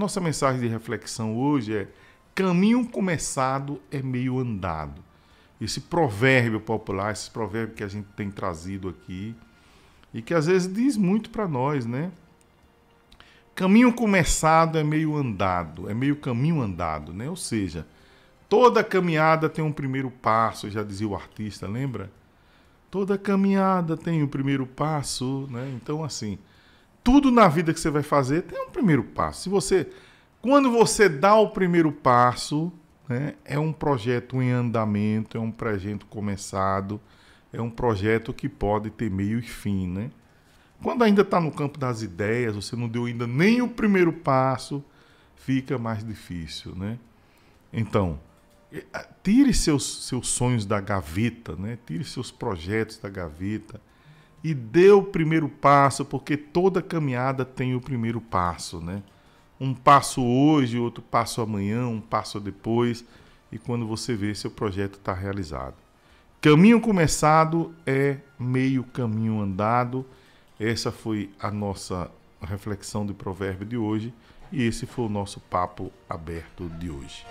Nossa mensagem de reflexão hoje é: caminho começado é meio andado. Esse provérbio popular, esse provérbio que a gente tem trazido aqui e que às vezes diz muito para nós, né? Caminho começado é meio andado, é meio caminho andado, né? Ou seja, toda caminhada tem um primeiro passo, já dizia o artista, lembra? Toda caminhada tem o um primeiro passo, né? Então assim, tudo na vida que você vai fazer tem um primeiro passo. Se você, quando você dá o primeiro passo, né, é um projeto em andamento, é um projeto começado, é um projeto que pode ter meio e fim, né? Quando ainda está no campo das ideias, você não deu ainda nem o primeiro passo, fica mais difícil, né? Então, tire seus, seus sonhos da gaveta, né? Tire seus projetos da gaveta e dê o primeiro passo, porque toda caminhada tem o primeiro passo, né? Um passo hoje, outro passo amanhã, um passo depois, e quando você vê seu projeto está realizado. Caminho começado é meio caminho andado. Essa foi a nossa reflexão do provérbio de hoje e esse foi o nosso papo aberto de hoje.